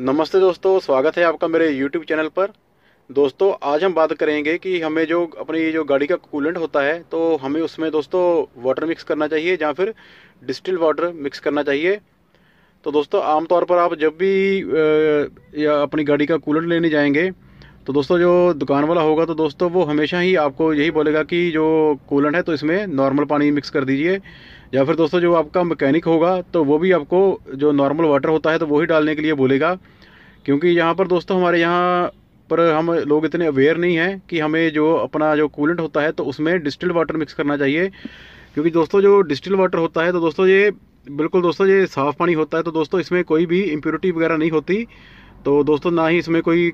नमस्ते दोस्तों स्वागत है आपका मेरे YouTube चैनल पर दोस्तों आज हम बात करेंगे कि हमें जो अपनी जो गाड़ी का कूलेंट होता है तो हमें उसमें दोस्तों वाटर मिक्स करना चाहिए या फिर डिस्टिल वाटर मिक्स करना चाहिए तो दोस्तों आमतौर पर आप जब भी या अपनी गाड़ी का कूलेंट लेने जाएंगे तो दोस्तों जो दुकान वाला होगा तो दोस्तों वो हमेशा ही आपको यही बोलेगा कि जो कूलेंट है तो इसमें नॉर्मल पानी मिक्स कर दीजिए या फिर दोस्तों जो आपका मैकेनिक होगा तो वो भी आपको जो नॉर्मल वाटर होता है तो वही डालने के लिए बोलेगा क्योंकि यहाँ पर दोस्तों हमारे यहाँ पर हम लोग इतने अवेयर नहीं हैं कि हमें जो अपना जो कूलेंट होता है तो उसमें डिस्टिल वाटर मिक्स करना चाहिए क्योंकि दोस्तों जो डिस्टिल वाटर होता है तो दोस्तों ये बिल्कुल दोस्तों ये साफ़ पानी होता है तो दोस्तों इसमें कोई भी इम्प्योरिटी वगैरह नहीं होती तो दोस्तों ना ही इसमें कोई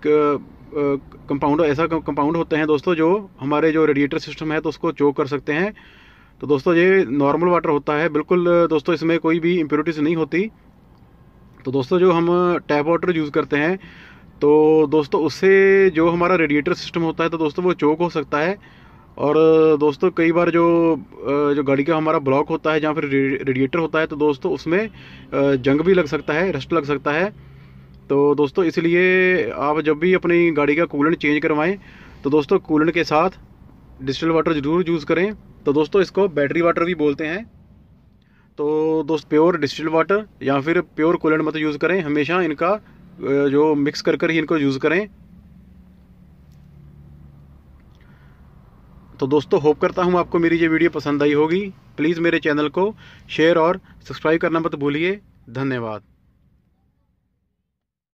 कंपाउंड ऐसा कंपाउंड होते हैं दोस्तों जो हमारे जो रेडिएटर सिस्टम है तो उसको चोक कर सकते हैं तो दोस्तों ये नॉर्मल वाटर होता है बिल्कुल दोस्तों इसमें कोई भी इम्प्योरिटीज़ नहीं होती तो दोस्तों जो हम टैप वाटर यूज़ करते हैं तो दोस्तों उससे जो हमारा रेडिएटर सिस्टम होता है तो दोस्तों वो चोक हो सकता है और दोस्तों कई बार जो जो गाड़ी का हमारा ब्लॉक होता है जहाँ फिर रेडिएटर होता है तो दोस्तों उसमें जंग भी लग सकता है रस्ट लग सकता है तो दोस्तों इसलिए आप जब भी अपनी गाड़ी का कूलन चेंज करवाएं तो दोस्तों कूलन के साथ डिजिटल वाटर ज़रूर यूज़ करें तो दोस्तों इसको बैटरी वाटर भी बोलते हैं तो दोस्त प्योर डिजिटल वाटर या फिर प्योर कूलन मत यूज़ करें हमेशा इनका जो मिक्स कर कर ही इनको यूज़ करें तो दोस्तों होप करता हूँ आपको मेरी ये वीडियो पसंद आई होगी प्लीज़ मेरे चैनल को शेयर और सब्सक्राइब करना मत भूलिए धन्यवाद